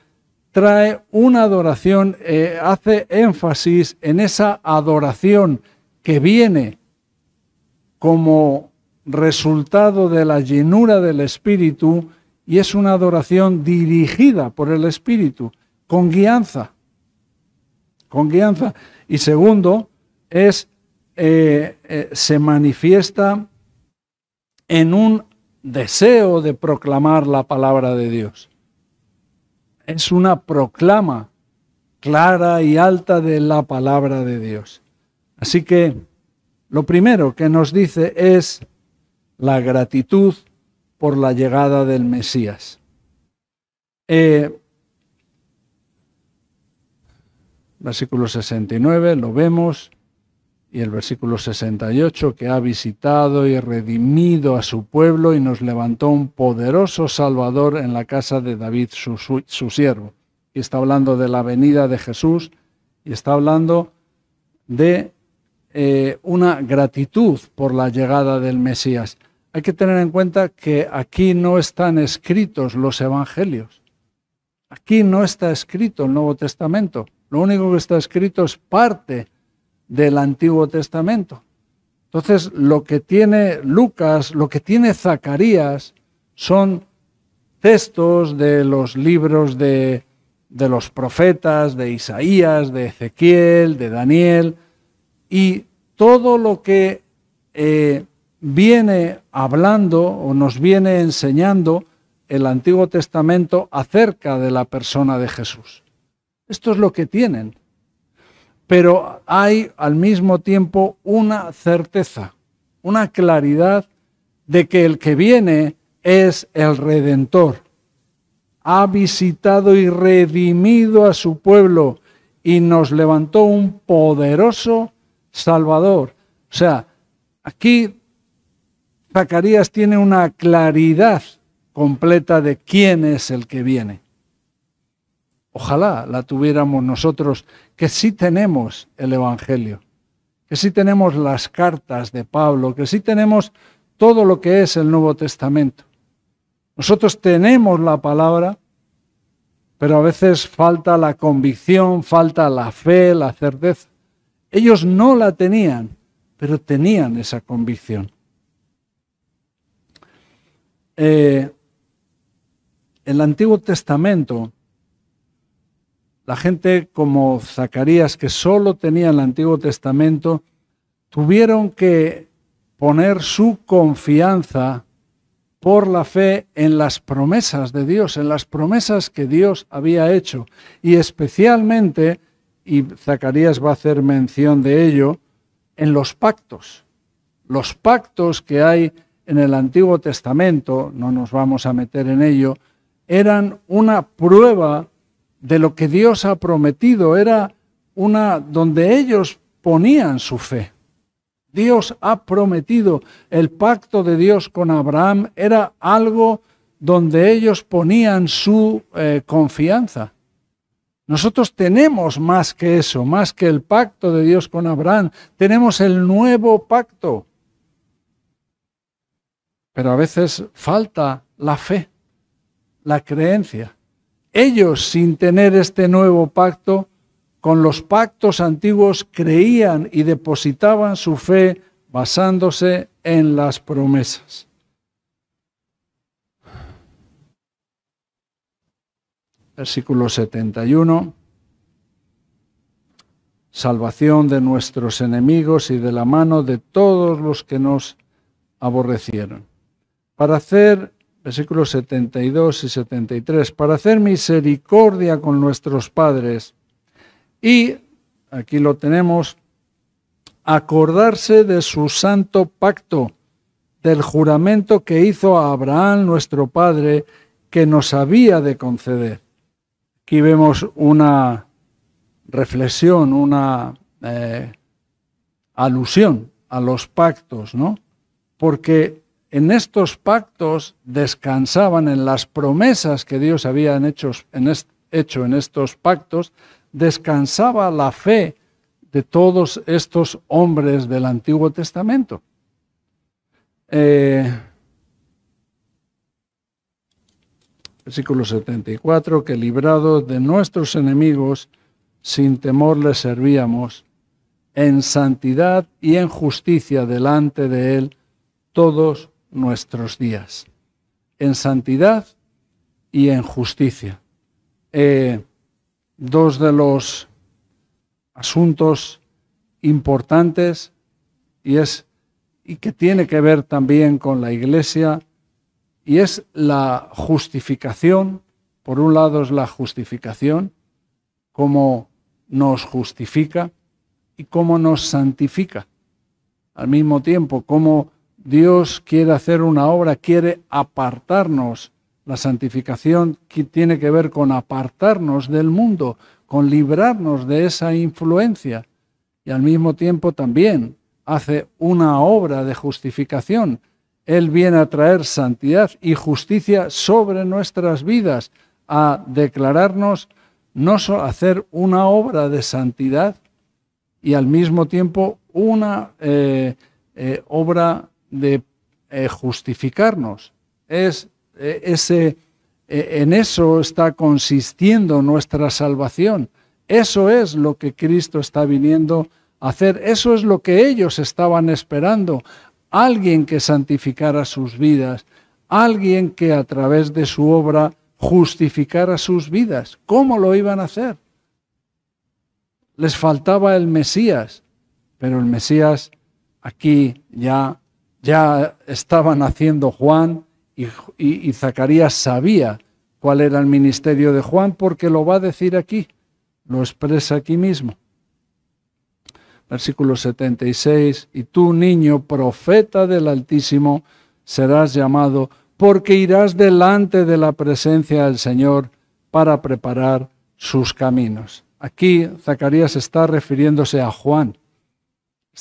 trae una adoración, eh, hace énfasis en esa adoración que viene como resultado de la llenura del Espíritu, y es una adoración dirigida por el Espíritu, con guianza. Con guianza. Y segundo, es, eh, eh, se manifiesta en un deseo de proclamar la palabra de Dios. Es una proclama clara y alta de la palabra de Dios. Así que lo primero que nos dice es la gratitud por la llegada del Mesías. Eh, versículo 69 lo vemos y el versículo 68 que ha visitado y redimido a su pueblo y nos levantó un poderoso Salvador en la casa de David su, siervo. Y está hablando de la venida de Jesús y está hablando de eh, una gratitud por la llegada del Mesías hay que tener en cuenta que aquí no están escritos los evangelios. Aquí no está escrito el Nuevo Testamento. Lo único que está escrito es parte del Antiguo Testamento. Entonces, lo que tiene Lucas, lo que tiene Zacarías, son textos de los libros de, los profetas, de Isaías, de Ezequiel, de Daniel, y todo lo que eh, viene hablando o nos viene enseñando el Antiguo Testamento acerca de la persona de Jesús. Esto es lo que tienen. Pero hay al mismo tiempo una certeza, una claridad de que el que viene es el Redentor. Ha visitado y redimido a su pueblo y nos levantó un poderoso Salvador. O sea, aquí Zacarías tiene una claridad completa de quién es el que viene. Ojalá la tuviéramos nosotros, que sí tenemos el Evangelio, que sí tenemos las cartas de Pablo, que sí tenemos todo lo que es el Nuevo Testamento. Nosotros tenemos la palabra, pero a veces falta la convicción, falta la fe, la certeza. Ellos no la tenían, pero tenían esa convicción. En eh, el Antiguo Testamento, la gente como Zacarías, que solo tenía el Antiguo Testamento, tuvieron que poner su confianza por la fe en las promesas de Dios, en las promesas que Dios había hecho. Y especialmente, y Zacarías va a hacer mención de ello, en los pactos. Los pactos que hay en el Antiguo Testamento, no nos vamos a meter en ello, eran una prueba de lo que Dios ha prometido, era una donde ellos ponían su fe. Dios ha prometido, el pacto de Dios con Abraham era algo donde ellos ponían su eh, confianza. Nosotros tenemos más que eso, más que el pacto de Dios con Abraham, tenemos el nuevo pacto pero a veces falta la fe, la creencia. Ellos, sin tener este nuevo pacto, con los pactos antiguos creían y depositaban su fe basándose en las promesas. Versículo 71. Salvación de nuestros enemigos y de la mano de todos los que nos aborrecieron para hacer, versículos 72 y 73, para hacer misericordia con nuestros padres y, aquí lo tenemos, acordarse de su santo pacto, del juramento que hizo a Abraham nuestro padre, que nos había de conceder. Aquí vemos una reflexión, una eh, alusión a los pactos, ¿no? Porque en estos pactos descansaban, en las promesas que Dios había hecho en, estos pactos, descansaba la fe de todos estos hombres del Antiguo Testamento. Eh, versículo 74, que librados de nuestros enemigos, sin temor les servíamos, en santidad y en justicia delante de Él todos nuestros días, en santidad y en justicia. Eh, dos de los asuntos importantes y es y que tiene que ver también con la iglesia y es la justificación, por un lado es la justificación cómo nos justifica y cómo nos santifica. Al mismo tiempo, cómo Dios quiere hacer una obra, quiere apartarnos. La santificación tiene que ver con apartarnos del mundo, con librarnos de esa influencia. Y al mismo tiempo también hace una obra de justificación. Él viene a traer santidad y justicia sobre nuestras vidas, a declararnos no solo hacer una obra de santidad y al mismo tiempo una eh, eh, obra de eh, justificarnos. Es eh, ese, eh, en eso está consistiendo nuestra salvación. Eso es lo que Cristo está viniendo a hacer. Eso es lo que ellos estaban esperando. Alguien que santificara sus vidas, alguien que a través de su obra justificara sus vidas. ¿Cómo lo iban a hacer? Les faltaba el Mesías, pero el Mesías aquí ya ya estaba naciendo Juan y, Zacarías sabía cuál era el ministerio de Juan porque lo va a decir aquí, lo expresa aquí mismo. Versículo 76, y tú niño, profeta del Altísimo, serás llamado porque irás delante de la presencia del Señor para preparar sus caminos. Aquí Zacarías está refiriéndose a Juan,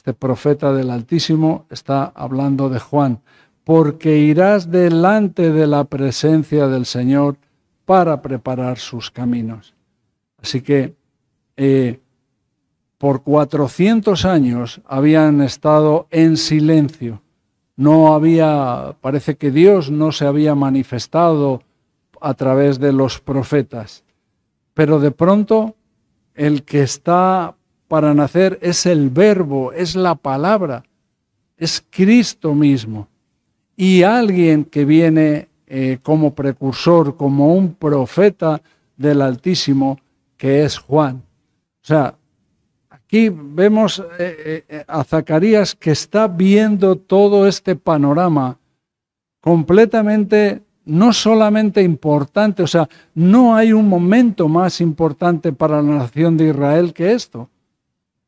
este profeta del Altísimo está hablando de Juan, porque irás delante de la presencia del Señor para preparar sus caminos. Así que eh, por 400 años habían estado en silencio. No había, parece que Dios no se había manifestado a través de los profetas. Pero de pronto el que está para nacer es el verbo, es la palabra, es Cristo mismo. Y alguien que viene eh, como precursor, como un profeta del Altísimo, que es Juan. O sea, aquí vemos eh, eh, a Zacarías que está viendo todo este panorama completamente no solamente importante, o sea, no hay un momento más importante para la nación de Israel que esto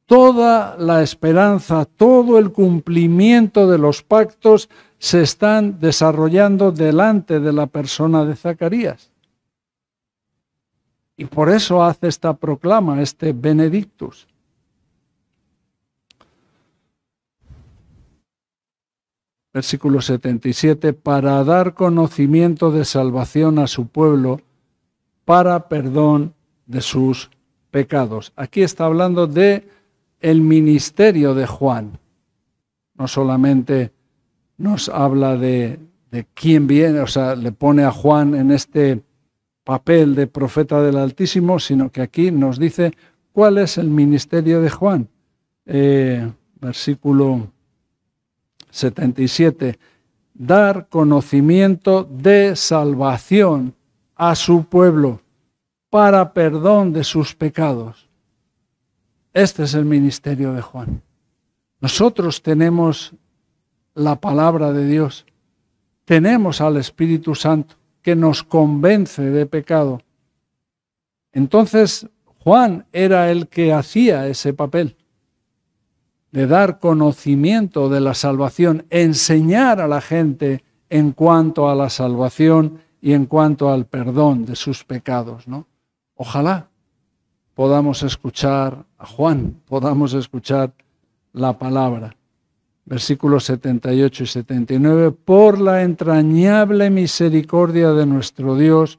toda la esperanza, todo el cumplimiento de los pactos se están desarrollando delante de la persona de Zacarías. Y por eso hace esta proclama, este benedictus. Versículo 77, para dar conocimiento de salvación a su pueblo, para perdón de sus pecados. Aquí está hablando de el ministerio de Juan. No solamente nos habla de, quién viene, o sea, le pone a Juan en este papel de profeta del Altísimo, sino que aquí nos dice cuál es el ministerio de Juan. Eh, versículo 77, dar conocimiento de salvación a su pueblo para perdón de sus pecados. Este es el ministerio de Juan. Nosotros tenemos la palabra de Dios. Tenemos al Espíritu Santo que nos convence de pecado. Entonces, Juan era el que hacía ese papel de dar conocimiento de la salvación, enseñar a la gente en cuanto a la salvación y en cuanto al perdón de sus pecados, ¿no? Ojalá podamos escuchar a Juan, podamos escuchar la palabra. Versículos 78 y 79, por la entrañable misericordia de nuestro Dios,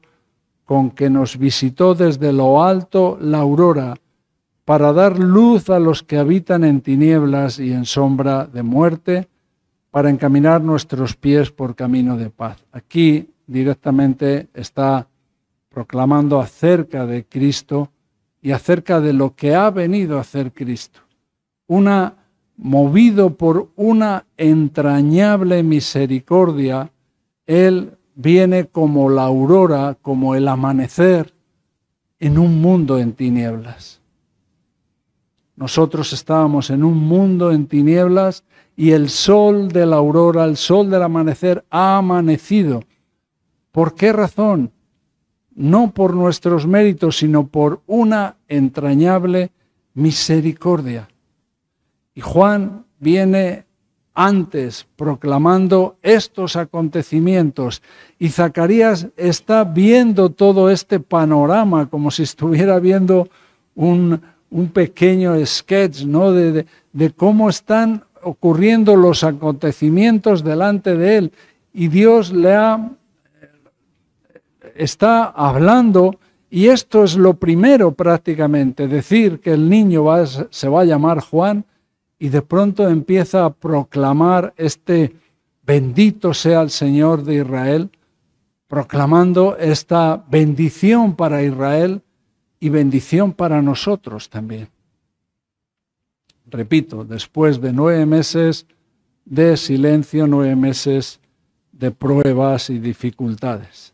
con que nos visitó desde lo alto la aurora, para dar luz a los que habitan en tinieblas y en sombra de muerte, para encaminar nuestros pies por camino de paz. Aquí directamente está proclamando acerca de Cristo y acerca de lo que ha venido a hacer Cristo. Una movido por una entrañable misericordia, él viene como la aurora, como el amanecer en un mundo en tinieblas. Nosotros estábamos en un mundo en tinieblas y el sol de la aurora, el sol del amanecer ha amanecido. ¿Por qué razón? no por nuestros méritos, sino por una entrañable misericordia. Y Juan viene antes proclamando estos acontecimientos y Zacarías está viendo todo este panorama como si estuviera viendo un, pequeño sketch ¿no? de, de cómo están ocurriendo los acontecimientos delante de él y Dios le ha está hablando y esto es lo primero prácticamente, decir que el niño se va a llamar Juan y de pronto empieza a proclamar este bendito sea el Señor de Israel, proclamando esta bendición para Israel y bendición para nosotros también. Repito, después de nueve meses de silencio, nueve meses de pruebas y dificultades.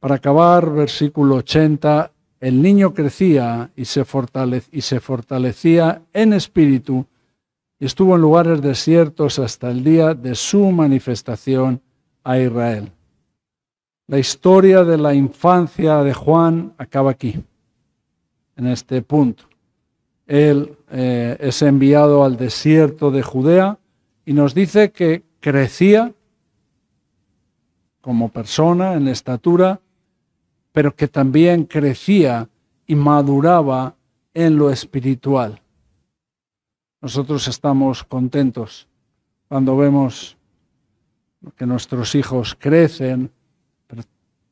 Para acabar, versículo 80, el niño crecía y se, y se fortalecía en espíritu y estuvo en lugares desiertos hasta el día de su manifestación a Israel. La historia de la infancia de Juan acaba aquí, en este punto. Él eh, es enviado al desierto de Judea y nos dice que crecía como persona en estatura pero que también crecía y maduraba en lo espiritual. Nosotros estamos contentos cuando vemos que nuestros hijos crecen, pero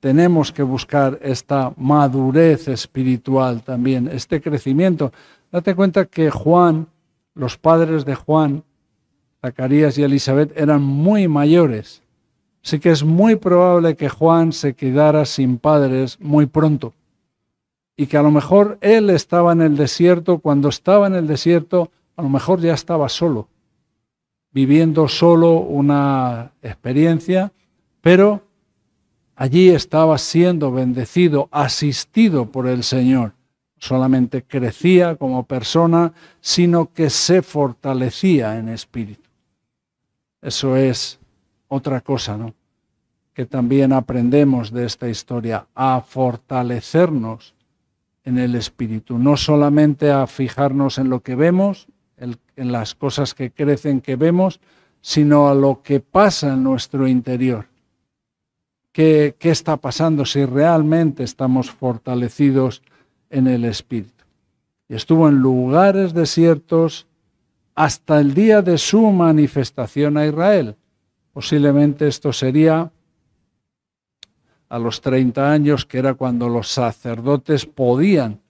tenemos que buscar esta madurez espiritual también, este crecimiento. Date cuenta que Juan, los padres de Juan, Zacarías y Elizabeth, eran muy mayores Sí que es muy probable que Juan se quedara sin padres muy pronto y que a lo mejor él estaba en el desierto, cuando estaba en el desierto, a lo mejor ya estaba solo, viviendo solo una experiencia, pero allí estaba siendo bendecido, asistido por el Señor. Solamente crecía como persona, sino que se fortalecía en espíritu. Eso es otra cosa, ¿no? Que también aprendemos de esta historia, a fortalecernos en el espíritu, no solamente a fijarnos en lo que vemos, en las cosas que crecen que vemos, sino a lo que pasa en nuestro interior. ¿Qué, qué está pasando si realmente estamos fortalecidos en el espíritu? Y estuvo en lugares desiertos hasta el día de su manifestación a Israel. Posiblemente esto sería a los 30 años, que era cuando los sacerdotes podían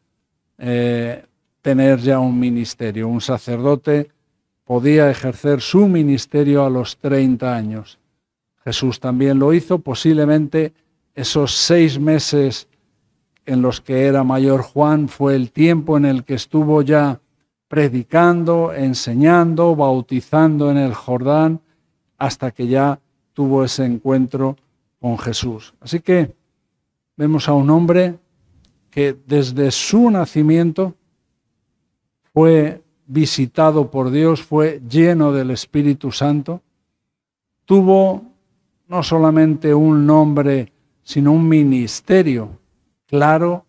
eh, tener ya un ministerio. Un sacerdote podía ejercer su ministerio a los 30 años. Jesús también lo hizo, posiblemente esos seis meses en los que era mayor Juan fue el tiempo en el que estuvo ya predicando, enseñando, bautizando en el Jordán hasta que ya tuvo ese encuentro con Jesús. Así que vemos a un hombre que desde su nacimiento fue visitado por Dios, fue lleno del Espíritu Santo, tuvo no solamente un nombre, sino un ministerio claro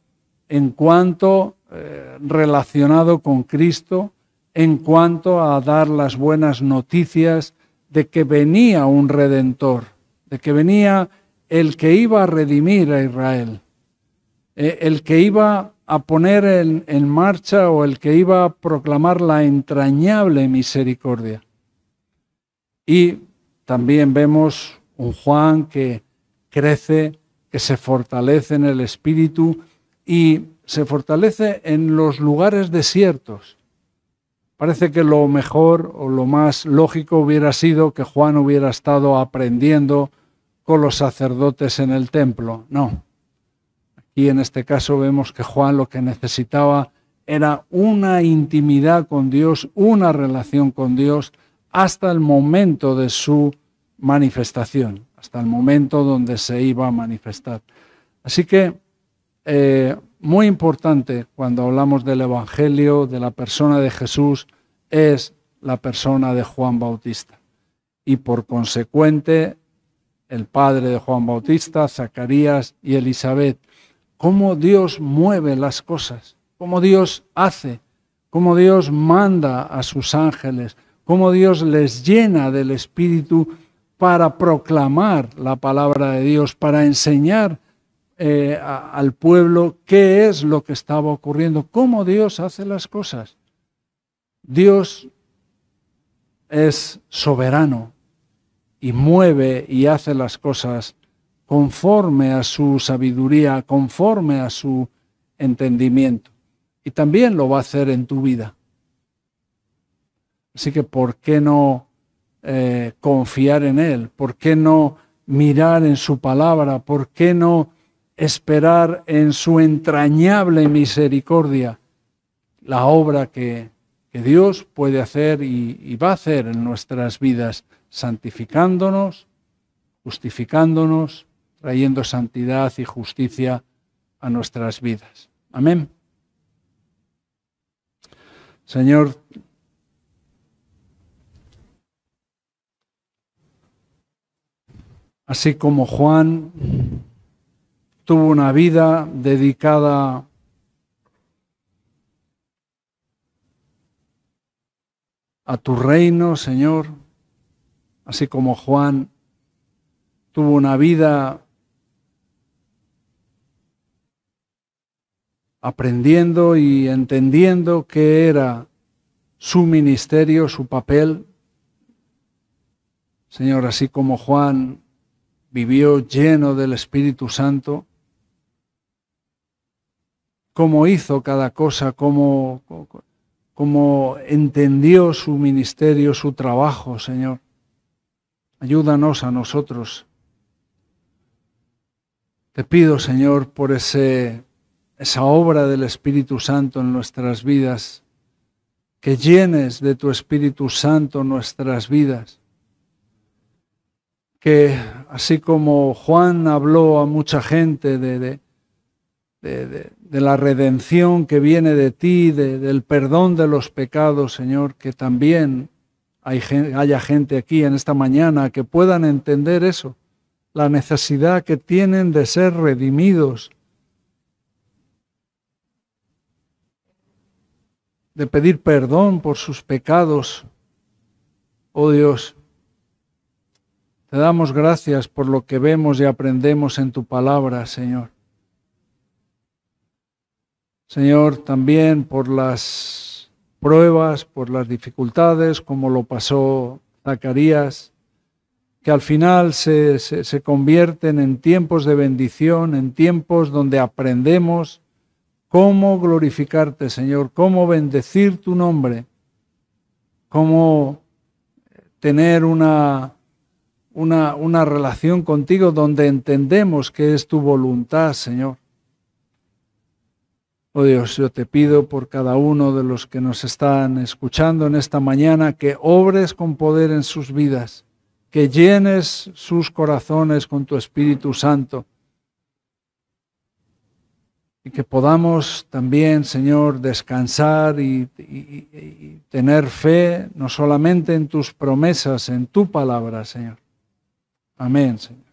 en cuanto eh, relacionado con Cristo, en cuanto a dar las buenas noticias de que venía un redentor, de que venía el que iba a redimir a Israel, eh, el que iba a poner en, marcha o el que iba a proclamar la entrañable misericordia. Y también vemos un Juan que crece, que se fortalece en el espíritu y se fortalece en los lugares desiertos. Parece que lo mejor o lo más lógico hubiera sido que Juan hubiera estado aprendiendo con los sacerdotes en el templo. No. Aquí en este caso vemos que Juan lo que necesitaba era una intimidad con Dios, una relación con Dios hasta el momento de su manifestación, hasta el momento donde se iba a manifestar. Así que eh, muy importante cuando hablamos del Evangelio, de la persona de Jesús, es la persona de Juan Bautista. Y por consecuente, el padre de Juan Bautista, Zacarías y Elizabeth. Cómo Dios mueve las cosas, cómo Dios hace, cómo Dios manda a sus ángeles, cómo Dios les llena del Espíritu para proclamar la palabra de Dios, para enseñar eh, al pueblo qué es lo que estaba ocurriendo, cómo Dios hace las cosas. Dios es soberano y mueve y hace las cosas conforme a su sabiduría, conforme a su entendimiento. Y también lo va a hacer en tu vida. Así que, ¿por qué no eh, confiar en Él? ¿Por qué no mirar en su palabra? ¿Por qué no esperar en su entrañable misericordia la obra que, Dios puede hacer y, y va a hacer en nuestras vidas, santificándonos, justificándonos, trayendo santidad y justicia a nuestras vidas. Amén. Señor, así como Juan tuvo una vida dedicada a tu reino, Señor, así como Juan tuvo una vida aprendiendo y entendiendo qué era su ministerio, su papel. Señor, así como Juan vivió lleno del Espíritu Santo, cómo hizo cada cosa, cómo, entendió su ministerio, su trabajo, Señor. Ayúdanos a nosotros. Te pido, Señor, por ese, esa obra del Espíritu Santo en nuestras vidas, que llenes de tu Espíritu Santo nuestras vidas, que así como Juan habló a mucha gente de de, la redención que viene de ti, del perdón de los pecados, Señor, que también haya gente aquí en esta mañana que puedan entender eso, la necesidad que tienen de ser redimidos, de pedir perdón por sus pecados. Oh Dios, te damos gracias por lo que vemos y aprendemos en tu palabra, Señor. Señor, también por las pruebas, por las dificultades, como lo pasó Zacarías, que al final se, convierten en tiempos de bendición, en tiempos donde aprendemos cómo glorificarte, Señor, cómo bendecir tu nombre, cómo tener una, una, relación contigo donde entendemos que es tu voluntad, Señor. Oh Dios, yo te pido por cada uno de los que nos están escuchando en esta mañana que obres con poder en sus vidas, que llenes sus corazones con tu Espíritu Santo y que podamos también, Señor, descansar y, y tener fe no solamente en tus promesas, en tu palabra, Señor. Amén, Señor.